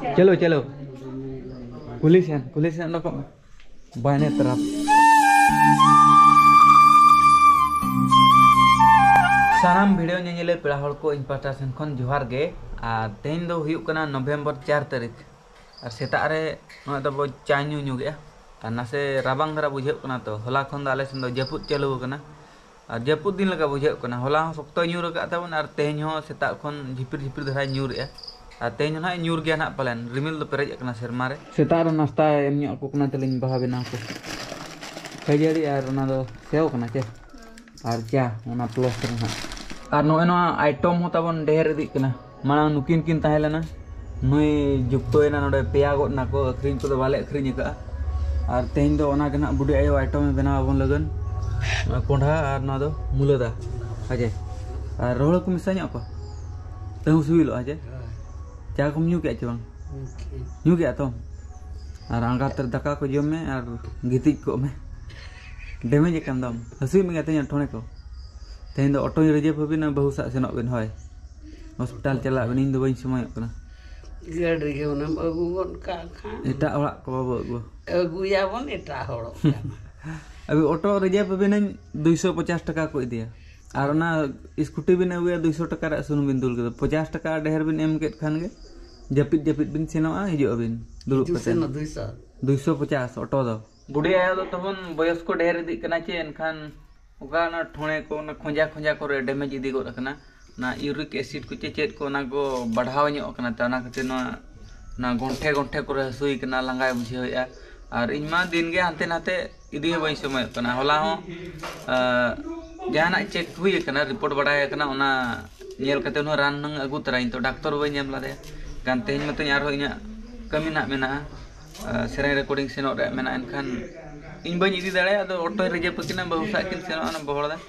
Celo celo. Kulis ya, kulis ya terap. Salam video nyanyi le pelah ko investasen kon juhar ge. Ah, ten do hiuk kena November 4 terik. A seta are no ada bo canyu nyuk ya. A nase rabang kara bujuk kena to. Hola kon dale sendo jeput celo kena. A ah, jeput din laka bujuk kena. Hola sokto nyuruk a tabun ar ten nyu seta kon jipir jipir dahai nyur ya. Ateño na nyur gyan na pala. Rimil do pere yakna sermare. Setara na sta em nyo ko kuna teling bahabe na Kajari ar na do seo kana che. Ar kya una plus na. Ar no eno ah, item hota bon deher di kana. Mana nukin kin tahela na. Nui jupto ena node peya got na ko akrin ko do bale akrin ka. Ar tehin do ona kena budi ayo item bena abon lagan. Kondha ar na do mulada. Aje. Ar rohol ko apa? Tahu suwilo aje. Ya, আগমিউ গেতো নিউ গেতো আর আঙ্গা তে ঢাকা কো জুম মে আর গীতিক কো মে ড্যামেজ এ কামদম হাসিম গে তে টোনে কো তে ইন অটো রিজে পাবিনা বহু স সেনো বিন হয় হসপিটাল চালা বিন ইন দ বাই সময়কনা গড রি গোনাম আগু গন কা কা এটা ওড়াক কো বগু আগু যাবন এটা হড়ক জামি আবি অটো রিজে পাবিনা 250 টাকা কো দিয়া और ना स्कूटी बिन अगुए दुई सौ टकर सुन बिन दूल के पचास टकर डेहर बिन एम खान के जपित जपित बिन सेना पचास दुई सौ पचास ऑटो दो गुड़े आया तो तबन बॉयस को डेहर दी करना चाहिए इनखान को ना खुंजा को डेमेज इदी को रखना ना यूरिक एसिड कुछ चेत को ना को बढ़ाव नहीं होकना तो को रसोई करना बुझे और इनमा दिन के आते नाते इधर वही समय तो jangan cek tuh ya karena report beraya karena ona nyel katanya orang neng agu terain tuh dokter boy nyam lade kan tehin matu nyaruh ini kami nak mena uh, eh, serai recording seno deh mena enkan ini banyak ini dada ya tuh otoy reja pakai bahasa kini seno ana bahwa lade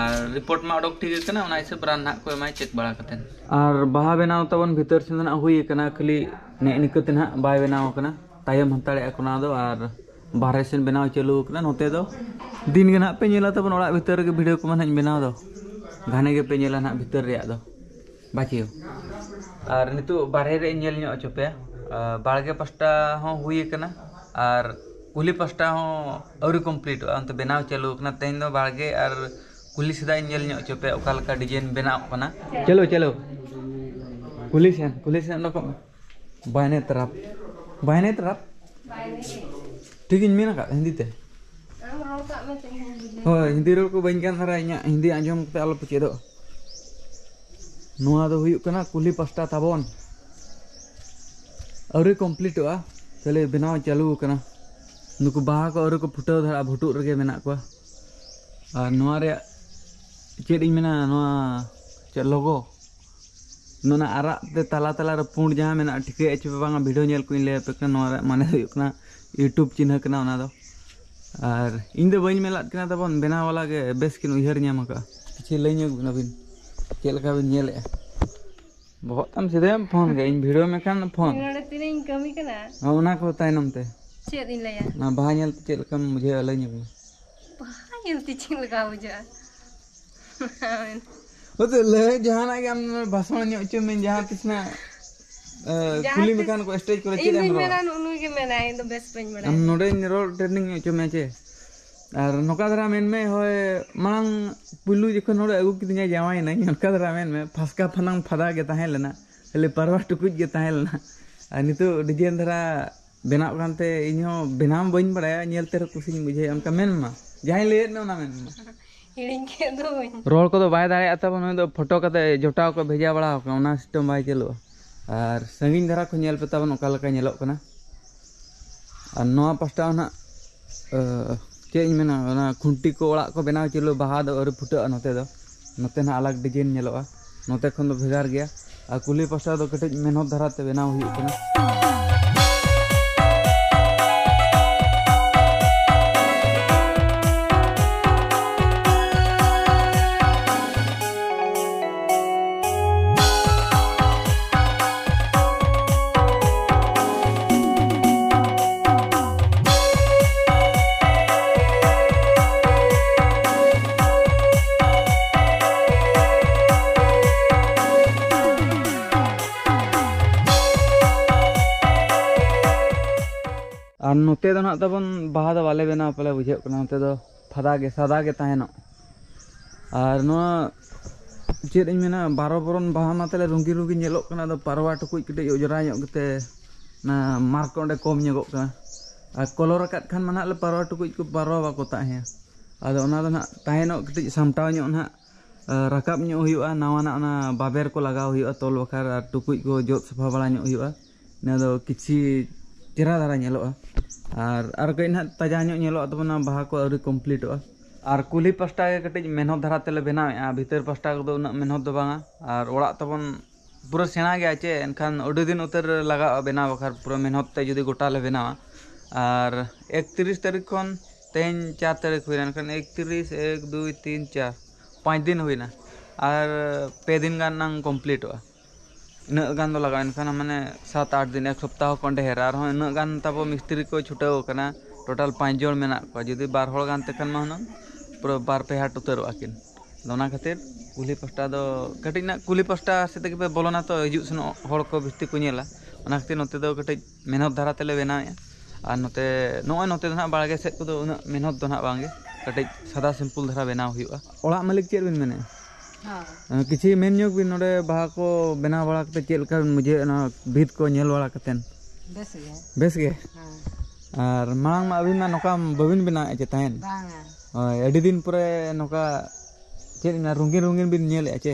আর report মা doctor ঠিক না ওনা এসে প্রাণ না কই মাই check বড়া করতেন আর বাহা বেনাও তবন ভিতর সিন না হই কেনা খালি নে নিকতে না বাই বেনাও কেনা তাইম হন্তাড়ে কোনা बारे सेन बना चालू कर नोते दिन के ना पे नाला भितर भिडियो को हज बना घने के पे ना भितर बाचियो और नित बारे चोपे बाड़गे पासटा हुईकना और कुली पासटा आरी कमप्लीट अंत बना चालू कर तेन बाड़गे और कुली सदाई चोपे अका डिजाइन बनाओना चलो चलो कुली सेन कुली सेन रखने तरफ बहने तरफ Dikin mina kak hindi teh. Oh, hindi rin kebanyakan haranya hindi anjong te alo pecedo. Nuha tuh huyuk kana kuli pasta tabon. Auri complete ah. Kali binaw chalu kana. Nuku baha ko auri ko phuto dhara bhutu rege mena ko. Ar ah. ah, nuha re ceding ah, nuha logo. आरते तला तलार पुण जहाँ ठीक है चुपे भिडो नल को लैपे मान YouTube चिन्हना और इन दो बी मेला बना बेस बेसकिन उहर नाम कि लैन अब चलका बेल बहुत तम सीधे फोन गए इन भिड़ो में फोन हाँ को तमते बाहा चलक बुझे लैन अब ᱵᱟᱛᱮ ᱞᱟᱹᱭ ᱡᱟᱦᱟᱱᱟᱜ ᱜᱮ ᱟᱢ ᱵᱷᱟᱥᱚᱱ ᱧᱚᱜ ᱦᱚᱪᱚ ᱢᱮ ᱡᱟᱦᱟᱸ ᱛᱤᱥᱱᱟᱜ ᱠᱩᱞᱤ ᱢᱮᱠᱷᱟᱱ ᱠᱚ ᱥᱴᱮᱡ ᱠᱚᱨᱮ ᱪᱮᱫ ᱮᱢ ᱨᱚᱲ ᱩᱱᱤ ᱜᱮ ᱢᱮᱱᱟᱭ ᱤᱧ ᱫᱚ ᱵᱮᱥ ᱵᱟᱹᱧ ᱵᱟᱲᱟᱭᱟ ᱟᱢ ᱱᱚᱰᱮ ᱨᱚᱲ ᱴᱨᱮᱱᱤᱝ ᱦᱚᱪᱚ ᱢᱮ ᱪᱮ ᱟᱨ ᱱᱚᱝᱠᱟ ᱫᱷᱟᱨᱟ ᱢᱮᱱᱢᱮ ᱦᱚᱭ ᱢᱟᱲᱟᱝ ᱯᱩᱭᱞᱩ ᱡᱚᱠᱷᱚᱱ ᱱᱚᱰᱮ ᱟᱹᱜᱩ ᱠᱤᱫᱤᱧᱟ ᱡᱟᱶᱟᱭᱮᱱᱟᱹᱧ ᱱᱚᱝᱠᱟ ᱫᱷᱟᱨᱟ ᱢᱮᱱᱢᱮ ᱯᱷᱟᱥᱠᱟ ᱯᱷᱟᱱᱟᱝ ᱯᱷᱟᱫᱟ ᱜᱮ ᱛᱟᱦᱮᱸ ᱞᱮᱱᱟ ᱠᱷᱟᱹᱞᱤ ᱯᱟᱨᱣᱟ ᱴᱩᱠᱩᱡ ᱜᱮ ᱛᱟᱦᱮᱸ ᱞᱮᱱᱟ ᱟᱨ ᱱᱤᱛᱚᱜ ᱰᱤᱡᱟᱭᱤᱱ ᱫᱷᱟᱨᱟ ᱵᱮᱱᱟᱣ ᱠᱟᱱᱛᱮ ᱤᱧᱦᱚᱸ ᱵᱮᱱᱟᱣ ᱵᱟᱹᱧ ᱵᱟᱲᱟᱭᱟ ᱧᱮᱞᱛᱮ ᱨᱮ ᱠᱩᱥᱤᱧ ᱵᱩᱡᱷᱟᱹᱣᱟ ᱚᱱᱠᱟ ᱢᱮᱱᱢᱟ ᱡᱟᱦᱟᱸᱭ ᱞᱟᱹᱭᱮᱫ ᱢᱮ ᱚᱱᱟ ᱢᱮᱱᱢᱟ रोड को बै दाबन फोटो जटाव को भेजा बड़ा सीटों बै चलू और संगीन दारा को नलपे तब नौकरा पास्टा ना चेना खुंटी को अड़ा को बना चलो बहा दर फुटा नोते नोते ना अलग डिजाइन नलोगा नोते खन भेगार गया कुली पास्टा तो कटे मेहनत दाराते बनाव होना और नुते दो बहा दो तो तो वाले बना पाले बुझे नुते दो फदा के सदा के तहन और चेद मेना बारो बरन बहा रुगी रुगी तो पारवा टुकुज तो कटे उजराते ना मार्के कम कलर खान में ना पारवा टुकुज को पारवा बाको अदन कटे सामटाव ना रकाब नवाना ना बाबेर को लगा तल बखार टुकुज को जो साफा बड़ा ना किसी चेहरा दारा नलो और ताजा तब बहा को आरी कमप्लीट और कुली पास्टा के कटी मेहनत दारा तेल बनाए भर पास्टा को मेहनत तो बाब पूरा सेना गया चे एनखान दिन उतर लगा बना बखार पूरा मेहनत जुदी गोटा ले बनावा और एक त्रिस तारीख खन तेन चार तारीख हुई एनखान एक त्रिस एक दुई तीन चार पाँच दिन हुई और पे दिन गान कमप्लीट हुआ इनागान गान दो तो लगा इनखान मैंने सात आठ दिन एक सप्ताह को हेरा रहा इनग गान मिस्त्री को छुटाव टोटल पाँच जन मे जी बार गान तखान मा पूरा बार पे हाट उतर किन तो खातिर कुली पास्टा तो कटी ना कुली पास्टा से तो पे बोलना तो हजू सन को बिस्ती को नेला खातिर नोते दो कटी मेहनत धारा तेल बनाए और नोते नोए नोते ना बाड़गे से को मेहनत तो ना बांगे कटी सादा सिंपल धारा बनाव मालिक चेक बिन मेने हाँ। किसी मेन योग भी नोड़े बहा को बना बड़ा पे चेल कर मुझे ना भीत को नेल बड़ा कतन बेस गए बेस गए हाँ। और मांग में अभी ना नोका बबिन बना चेतायन बांगा और एडी दिन पूरे नोका ᱪᱮᱫ ᱢᱮᱱᱟ ᱨᱩᱝᱜᱤᱱ ᱨᱩᱝᱜᱤᱱ ᱵᱤᱱ ᱧᱮᱞᱮᱜᱼᱟ ᱪᱮ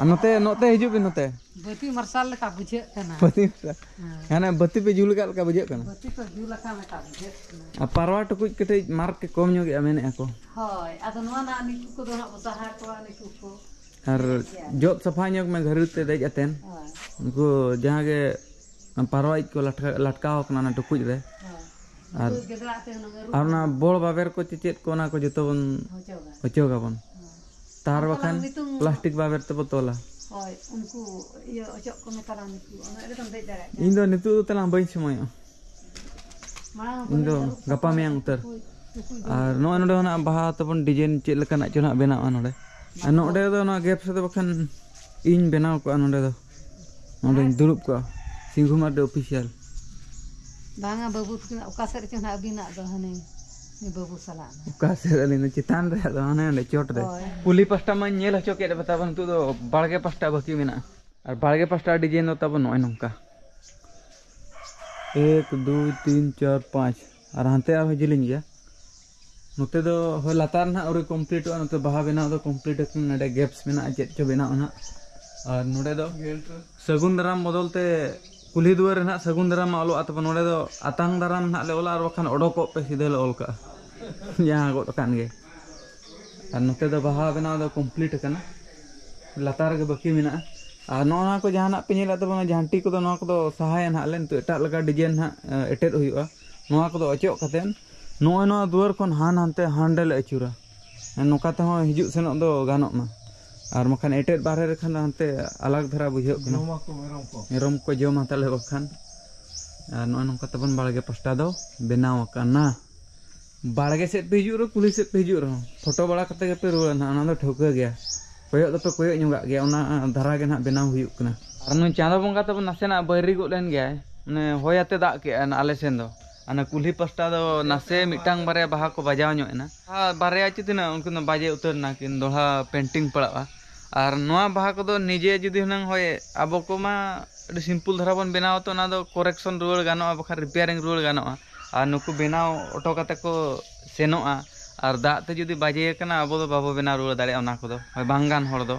ᱟᱨ ᱱᱚᱛᱮ ᱱᱚᱛᱮ ᱦᱤᱡᱩᱜ ᱵᱤᱱ ᱱᱚᱛᱮ ᱵᱟᱹᱛᱤ ᱢᱟᱨᱥᱟᱞ ᱞᱮᱠᱟ ᱵᱩᱡᱷᱟᱹᱜ ᱠᱟᱱᱟ ᱵᱟᱹᱛᱤ ᱦᱟᱱᱟ ᱵᱟᱹᱛᱤ ᱯᱮ ᱡᱩᱞ ᱠᱟᱜ ᱞᱮᱠᱟ ᱵᱩᱡᱷᱟᱹᱜ ᱠᱟᱱᱟ ᱵᱟᱹᱛᱤ ᱯᱮ ᱡᱩᱞ ᱠᱟᱜ ᱞᱮᱠᱟ ᱵᱩᱡᱷᱟᱹᱜ ᱠᱟᱱᱟ ᱟᱨ ᱯᱟᱨᱣᱟ ᱴᱩᱠᱩᱡ ᱠᱟᱹᱴᱤᱡ ᱢᱟᱨᱠ ᱠᱚᱢ ᱧᱚᱜᱮᱜᱼᱟ ᱢᱮᱱᱮᱜᱼᱟ ᱠᱚ ᱦᱳᱭ ᱟᱫᱚ ᱱᱚᱣᱟ ᱱᱟᱜ ᱱᱤᱠᱩ ᱠᱚᱫᱚ ᱦᱟᱸᱜ ᱵᱚᱥᱟᱦᱟ ᱠᱚᱣᱟ ᱱᱤᱠᱩ ᱠᱚ ᱟᱨ ᱡᱚᱛ ᱥᱟᱯᱷᱟ ᱧᱚᱜ ᱢᱮ ᱜᱷᱟᱹᱨᱤ ᱛᱮ ᱫᱮᱡ ᱟᱛᱮᱱ ᱩᱱᱠᱩ ᱡᱟᱦᱟᱸ ᱜᱮ ᱯᱟᱨᱣᱟ ᱤᱡ ᱠᱚ ᱞᱟᱴᱠᱟ ᱞᱟᱴᱠᱟᱣ ᱠᱟᱱᱟ ᱚᱱᱟ ᱴᱩᱠᱩᱡ ᱨᱮ ᱟᱨ ᱚᱱᱟ ᱵᱚᱲ ᱵᱟᱵᱮᱨ ᱠᱚ ᱪᱮᱪᱮᱫ ᱠᱚ ᱚᱱᱟ ᱠᱚ ᱡᱚᱛᱚ ᱵᱚᱱ ᱚᱪᱚᱜᱟᱵᱚᱱ तार वखान प्लास्टिक बाबेर ते बोतला ᱦᱳᱭ ᱩᱱᱠᱩ ᱤᱭᱟᱹ ᱚᱪᱚᱜ ᱠᱚ ᱢᱮᱛᱟᱞᱟ ᱱᱩᱠᱩ ᱚᱱᱟ ᱨᱮᱫᱚᱢ ᱫᱮᱡ ᱫᱟᱲᱮᱭᱟᱜᱼᱟ ᱤᱧ ᱫᱚ ᱱᱤᱛᱚᱜ ᱫᱚ ᱛᱟᱞᱟᱝ ᱵᱟᱹᱧ ᱥᱚᱢᱚᱭᱚᱜᱼᱟ ᱤᱧ ᱫᱚ ᱜᱟᱯᱟ ᱢᱮᱭᱟᱝ ᱩᱛᱟᱹᱨ ᱟᱨ ᱱᱚᱜᱼᱚᱭ ᱱᱚᱰᱮ ᱦᱚᱸ ᱵᱟᱦᱟ ᱛᱟᱵᱚᱱ ᱰᱤᱡᱟᱭᱤᱱ ᱪᱮᱫ ᱞᱮᱠᱟᱱᱟᱜ ᱪᱚ ᱦᱟᱸᱜ ᱵᱮᱱᱟᱜᱼᱟ ᱱᱚᱰᱮ ᱟᱨ ᱱᱚᱰᱮ ᱫᱚ ᱱᱚᱣᱟ ᱜᱮᱯ ᱥᱮᱫ ᱵᱟᱠᱷᱟᱱ ᱤᱧ ᱵᱮᱱᱟᱣ ᱠᱚᱜᱼᱟ ᱱᱚᱰᱮ ᱫᱚ ᱱᱚᱰᱮᱧ ᱫᱩᱲᱩᱵ ᱠᱚᱜᱼᱟ ᱥᱤᱝᱜᱷᱩᱢᱟᱨ ᱫᱚ ᱚᱯᱷᱤᱥᱤᱭᱟᱞ ᱵᱟᱝᱟ ᱵᱟᱹᱵᱩ ᱛᱟᱹᱠᱤᱱ ᱚᱠᱟ ᱥᱮᱫ ᱨᱮᱪᱚ ᱦᱟᱸᱜ ᱟᱹᱵᱤᱱᱟᱜ ᱫᱚ ᱦᱟᱱᱮ ᱵᱟᱹᱵᱩ ᱪᱮᱛᱟᱱ ᱨᱮ ᱟᱫᱚ ᱚᱱᱮ ᱚᱸᱰᱮ ᱪᱚᱴ ᱨᱮ ᱠᱩᱞᱤ ᱯᱟᱥᱴᱟ ᱢᱟᱧ ᱧᱮᱞ ᱦᱚᱪᱚ ᱠᱮᱫ ᱵᱟᱛᱟ ᱵᱟᱝ ᱱᱤᱛᱚᱜ ᱫᱚ ᱵᱟᱲᱜᱮ ᱯᱟᱥᱴᱟ ᱵᱟᱹᱠᱤ ᱢᱮᱱᱟᱜᱼᱟ ᱟᱨ ᱵᱟᱲᱜᱮ ᱯᱟᱥᱴᱟ ᱰᱤᱡᱟᱭᱤᱱ ᱫᱚ ᱛᱟᱵᱚ ᱱᱚᱜᱼᱚᱭ ᱱᱚᱝᱠᱟ ᱮᱠ ᱫᱩᱭ ᱛᱤᱱ ᱪᱟᱨ ᱯᱟᱸᱪ ᱟᱨ ᱦᱟᱱᱛᱮ ᱟᱨᱦᱚᱸ ᱡᱤᱞᱤᱧ ᱜᱮᱭᱟ ᱱᱚᱛᱮ ᱫᱚ ᱦᱳᱭ ᱞᱟᱛᱟᱨ ᱱᱟᱦᱟᱜ ᱟᱹᱣᱨᱤ ᱠᱚᱢᱯᱞᱤᱴᱚᱜᱼᱟ ᱱᱚᱛᱮ ᱵᱟᱦᱟ ᱵᱮᱱᱟᱣ ᱫᱚ ᱠᱚᱢᱯᱞᱤᱴ ᱟᱠᱟᱱᱟ ᱱᱚᱰᱮ ᱜᱮᱯᱥ ᱢᱮᱱᱟᱜᱼᱟ ᱪᱮᱫ ᱪᱚ ᱵᱮᱱᱟᱣ ᱱᱟᱦᱟᱜ ᱟᱨ ᱱᱚᱰᱮ ᱫᱚ ᱥᱟᱹᱜᱩᱱ ᱫᱟᱨᱟᱢ ᱵᱚᱫᱚᱞᱛᱮ ᱠᱩᱞᱦᱤ ᱫᱩᱣᱟᱹᱨ ᱨᱮ ᱱᱟᱦᱟᱜ ᱥᱟᱹᱜᱩᱱ ᱫᱟᱨᱟᱢ ᱚᱞᱚᱜᱼᱟ ᱛᱟᱯᱚᱨ ᱱᱚᱰᱮ ᱫᱚ ᱟᱛᱟᱝ ᱫᱟᱨᱟᱢ ᱱᱟᱦᱟᱜ ᱞᱮ ᱚᱞᱟ ᱟᱨ ᱵᱟᱠᱷᱟᱱ ᱚᱰᱚᱠᱚᱜ ᱯᱮ ᱥᱤᱫᱷᱟᱹ ᱞᱮ ᱚᱞ ᱠᱟᱜᱼᱟ ᱡᱟᱦᱟᱸ ᱜᱚᱫ ᱟᱠᱟᱱ ᱜᱮ ᱟᱨ ᱱᱚᱛᱮ ᱫᱚ ᱵᱟᱦᱟ ᱵᱮᱱᱟᱣ ᱫᱚ ᱠᱚᱢᱯᱞᱤᱴ ᱟᱠᱟᱱᱟ ᱞᱟᱛᱟᱨ ᱨᱮᱜᱮ ᱵᱟᱹᱠᱤ ᱢᱮᱱᱟᱜᱼᱟ ᱟᱨ ᱱᱚᱜᱼᱚ ᱱᱚᱣᱟ ᱠᱚ ᱡᱟᱦᱟᱱᱟᱜ ᱯᱮ ᱧᱮᱞᱮᱫ ᱛᱟᱵᱚᱱᱟ ᱡᱷᱟᱹᱱᱴᱤ ᱠᱚᱫᱚ ᱱᱚᱣᱟ ᱠᱚᱫᱚ ᱥᱟᱦᱟᱭᱟ ᱱᱟᱦᱟᱜ ᱞᱮ ᱱᱤᱛᱚᱜ ᱮᱴᱟᱜ ᱞᱮᱠᱟ ᱰᱤᱡᱟᱭᱤᱱ ᱦᱟᱸᱜ ᱮᱴᱮᱫ ᱦᱩᱭᱩᱜᱼᱟ ᱱᱚᱣᱟ ᱠᱚᱫᱚ ᱚᱪᱚᱜ ᱠᱟᱛᱮᱫ ᱱᱚᱜᱼᱚᱭ ᱱᱚᱣᱟ ᱫᱩᱣᱟᱹᱨ ᱠᱷᱚᱱ ᱦᱟᱱ ᱦᱟᱱᱛᱮ ᱦᱟᱸᱰᱮ ᱞᱮ ᱟᱹᱪᱩᱨᱟ ᱱᱚᱝᱠᱟ ᱛᱮᱦᱚᱸ ᱦᱤᱡᱩᱜ ᱥᱮᱱᱚᱜ ᱫᱚ ᱜᱟᱱᱚᱜ ᱢᱟ ᱟᱨ ᱵᱟᱠᱷᱟᱱ ᱮᱴᱮᱫ ᱵᱟᱨᱦᱮ ᱨᱮᱠᱷᱟᱱ ᱦᱟᱱᱛᱮ ᱟᱞᱟᱜᱽ ᱫᱷᱟᱨᱟ ᱵᱩᱡᱷᱟᱹᱜ ᱠᱟᱱᱟ ᱢᱮᱨᱚᱢ ᱠᱚ ᱡᱚᱢᱟ ᱛᱟᱞᱮ ᱵᱟᱠᱷᱟᱱ ᱟᱨ ᱱᱚᱜᱼᱚᱭ ᱱᱚᱝᱠᱟ ᱛᱮᱵᱚᱱ ᱵᱟᱲᱜᱮ ᱯᱟᱥᱴᱟ ᱫᱚ ᱵᱮᱱᱟᱣ ᱟᱠᱟᱱᱟ ᱵᱟᱲᱜᱮ ᱥᱮᱫ ᱯᱮ ᱦᱤᱡᱩᱜ ᱨᱮᱦᱚᱸ ᱠᱩᱞᱦᱤ ᱥᱮᱫ ᱯᱮ ᱦᱤᱡᱩᱜ ᱨᱮᱦᱚᱸ ᱯᱷᱳᱴᱳ ᱵᱟᱲᱟ ᱠᱟᱛᱮ ᱜᱮᱯᱮ ᱨᱩᱣᱟᱹᱲᱟ ᱱᱟᱦᱟᱜ ᱚᱱᱟ ᱫᱚ ᱴᱷᱟᱹᱣᱠᱟᱹ ᱜᱮᱭᱟ ᱠᱚᱭᱚᱜ ᱫᱚᱯᱮ ᱠᱚᱭᱚᱜ ᱧᱚᱜᱟᱜ ᱜᱮᱭᱟ ᱚᱱᱟ ᱫᱷᱟᱨᱟ ᱜᱮ ᱱᱟᱦᱟᱜ ᱵᱮᱱᱟᱣ ᱦᱩᱭᱩᱜ ᱠᱟᱱᱟ ᱟᱨ ᱱᱩᱭ ᱪᱟᱸᱫᱳ ᱵᱚᱸᱜᱟ ᱛᱟᱵᱚ ᱱᱟᱥᱮᱱᱟᱜ ᱵᱟᱹᱭᱨᱤ ᱜᱚᱫ ᱞᱮᱱ ᱜᱮᱭᱟᱭ ᱢᱟᱱᱮ ᱦᱚᱭ ᱟᱛᱮ ᱫᱟᱜ ᱠᱮᱜᱼᱟ ᱟᱞᱮ ᱥᱮᱱ ᱫᱚ ᱚᱱᱟ ᱠᱩᱞᱦᱤ ᱯᱟᱥᱴᱟ ᱫᱚ ᱱᱟᱥᱮ ᱢᱤᱫᱴᱟᱝ ᱵᱟᱨᱭᱟ ᱵᱟᱦᱟ ᱠᱚ ᱵᱟᱡᱟᱣ ᱧᱚᱜ ᱮᱱᱟ ᱟᱨ ᱵᱟᱨᱭᱟ ᱪᱮ ᱛᱤᱱᱟᱹᱜ ᱩᱱᱠᱤᱱ ᱫᱚ ᱵᱟᱡᱮ ᱩᱛᱟᱹᱨ ᱮᱱᱟ ᱠᱤᱱ ᱫᱚᱦᱲᱟ ᱯᱮᱱᱴᱤᱝ ᱯᱟᱲᱟᱜᱼᱟ ᱟᱨ ᱱᱚᱣᱟ ᱵᱟᱦᱟ ᱠᱚᱫᱚ ᱱᱤᱡᱮ ᱡᱩᱫᱤ ᱦᱩᱱᱟᱹᱝ ᱦᱚᱭ ᱟᱵᱚ ᱠᱚᱢᱟ ᱟᱹᱰᱤ ᱥᱤᱢᱯᱩᱞ ᱫᱷᱟᱨᱟ ᱵᱚᱱ ᱵᱮᱱᱟᱣᱟ ᱛᱚ ᱚᱱᱟ ᱫᱚ ᱠᱚᱨᱮᱠᱥᱚᱱ ᱨᱩᱣᱟᱹᱲ ᱜᱟᱱᱚᱜᱼᱟ ᱵᱟᱠᱷᱟᱱ ᱨᱤᱯᱮᱭᱟᱨᱤᱝ ᱨᱩᱣᱟᱹᱲ ᱜᱟᱱᱚᱜᱼᱟ ᱟᱨ ᱱᱩᱠᱩ ᱵᱮᱱᱟᱣ ᱚᱴᱚ ᱠᱟᱛᱮ ᱠᱚ ᱥᱮᱱᱚᱜᱼᱟ ᱟᱨ ᱫᱟᱜ ᱛᱮ ᱡᱩᱫᱤ ᱵᱟᱡᱮ ᱟᱠᱟᱱᱟ ᱟᱵᱚ ᱫᱚ ᱵᱟᱵᱚ ᱵᱮᱱᱟᱣ ᱨᱩᱣᱟᱹᱲ ᱫᱟᱲᱮᱭᱟᱜᱼᱟ ᱚᱱᱟ ᱠᱚᱫᱚ ᱦᱳᱭ ᱵᱟᱝᱜᱟᱱ ᱦᱚᱲ ᱫᱚ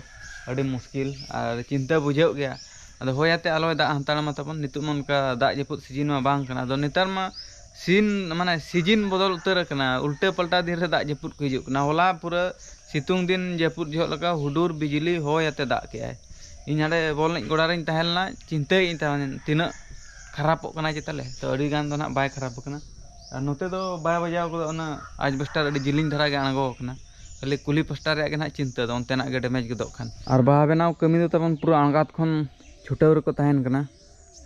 ᱟᱹᱰᱤ ᱢᱩᱥᱠᱤᱞ ᱟᱨ ᱪᱤᱱᱛᱟᱹ ᱵᱩᱡᱷᱟᱹᱜ ᱜᱮᱭᱟ ᱟᱫᱚ ᱦᱳᱭᱟᱛᱮ ᱟᱞᱚᱭ ᱫᱟᱜ ᱦᱟᱛᱟᱲ ᱢᱟ ᱛᱟᱵᱚᱱ ᱱᱤᱛᱚᱜ ᱢᱟ ᱚᱱᱠᱟ ᱫᱟᱜ ᱡᱟᱹᱯᱩᱫ ᱥᱤᱡᱤᱱ ᱢᱟ ᱵᱟᱝ ᱠᱟᱱᱟ ᱟᱫᱚ ᱱᱮᱛᱟᱨ ᱢᱟ ᱥᱤᱱ ᱢᱟᱱᱮ ᱥᱤᱡᱤᱱ ᱵᱚᱫᱚᱞ ᱩᱛᱟᱹᱨ ᱟᱠᱟᱱᱟ ᱩᱞᱴᱟᱹ ᱯᱟᱞᱴᱟ ᱫᱤᱱ ᱨᱮ ᱫᱟᱜ ᱡᱟᱹᱯᱩᱫ ᱠᱚ ᱦᱤᱡᱩᱜ ᱠᱟᱱᱟ ᱦᱚᱞᱟ ᱯᱩᱨᱟᱹ ᱥᱤᱛᱩᱝ ᱫᱤᱱ ᱡᱟᱹᱯᱩᱫ ᱡᱚᱦᱚᱜ ᱞᱮᱠᱟ ᱦᱩᱰᱩᱨ ᱵᱤᱡᱽᱞᱤ ᱦᱚᱭ ᱟᱛᱮ ᱫᱟᱜ ᱠᱮᱜᱼᱟᱭ ᱤᱧ ᱦᱟᱸᱰᱮ ᱵᱚᱞ ᱮᱱᱮᱡ ᱜᱚᱰᱟ ᱨᱤᱧ ᱛᱟᱦᱮᱸ ᱞᱮᱱᱟ ᱪᱤᱱᱛᱟᱹᱭᱮᱫ ᱛᱟᱦᱮᱱ ᱛᱤᱱᱟᱹᱜ ᱠᱷᱟᱨᱟᱯᱚᱜ ᱠᱟᱱᱟ ᱪᱮᱛᱟᱞᱮ ᱛᱚ ᱟᱹᱰᱤ ᱜᱟᱱ ᱫᱚ ᱱᱟᱜ ᱵᱟᱭ ᱠᱷᱟᱨᱟᱯ ᱟᱠᱟᱱᱟ ᱟᱨ ᱱᱚᱛᱮ ᱫᱚ ᱵᱟᱭ ᱵᱟᱡᱟᱣ ᱠᱟᱫᱟ ᱚᱱᱟ ᱟᱡᱵᱮᱥᱴᱟᱨ ᱟᱹᱰᱤ ᱡᱤᱞᱤᱧ ᱫᱷᱟᱨᱟ ᱜᱮ ᱟᱬᱜᱚ ᱟᱠᱟᱱᱟ ᱠᱷᱟᱹᱞᱤ ᱠᱩᱞᱤ ᱯᱟᱥᱴᱟ ᱨᱮᱭᱟᱜ ᱜᱮ ᱱᱟᱜ ᱪᱤᱱᱛᱟᱹ ᱫᱚ ᱚᱱᱛᱮᱱᱟᱜ ᱜᱮ ᱰᱮᱢᱮᱡᱽ ᱜᱚᱫᱚᱜ ᱠᱷᱟᱱ ᱟᱨ ᱵᱟᱦᱟ ᱵᱮᱱᱟᱣ ᱠᱟᱹᱢᱤ ᱫᱚ ᱛᱟᱵᱚᱱ ᱯᱩᱨᱟᱹ ᱟᱬᱜᱟᱛ ᱠᱷᱚᱱ ᱪᱷᱩᱴᱟᱹᱣ ᱨᱮᱠᱚ ᱛᱟᱦᱮᱱ ᱠᱟᱱᱟ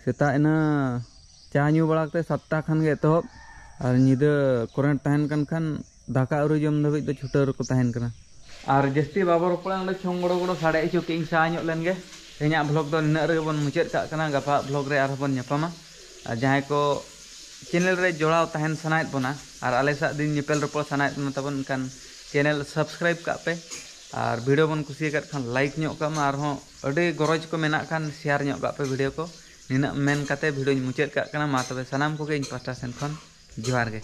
ᱥᱮᱛᱟᱜ ᱤᱱᱟᱹ ᱪᱟ ᱧᱩ ᱵᱟᱲᱟ ᱠᱟᱛᱮ ᱥᱟᱛᱴᱟ ᱠᱷᱟᱱ ᱜᱮ ᱮᱛᱚᱦᱚᱵ ᱟᱨ ᱧᱤᱫᱟᱹ ᱠᱚᱨᱮᱱᱴ ᱛᱟᱦᱮᱱ ᱠᱟᱱ ᱠᱷᱟᱱ ᱫᱟᱠᱟ ᱩᱨᱩ ᱡᱚᱢ ᱫᱷᱟᱹᱵᱤᱡ ᱫᱚ ᱪᱷᱩᱴᱟᱹᱣ ᱨᱮᱠᱚ ᱛᱟᱦᱮᱱ ᱠᱟᱱᱟ ᱟᱨ ᱡᱟᱹᱥᱛᱤ ᱵᱟᱵᱚ ᱨᱚᱯᱚᱲᱟ ᱱᱚᱰᱮ ᱪᱷᱚᱝ ᱜᱚᱲᱚ ᱜᱚᱲᱚ ᱥᱟᱰᱮ ᱦᱚᱪᱚ ᱠᱤᱧ ᱥᱟᱦᱟ ᱧᱚᱜ ᱞᱮᱱ ᱜᱮ तेहे ब्लग तो नीना रे बन मुचाद का गपा ब्लग रे बनपा जहाँ को चैनल रे जोड़ा तहन सनाए बना और आले सा दिन निपेल रोप सना तब चैनल सब्सक्राइब का पे और भिडियो बन कुछ खान लाइक और गरज को मेना शेयर पे भिडियो को नीना मन भिडियो मुचाद का तब पाटा सेन जोहार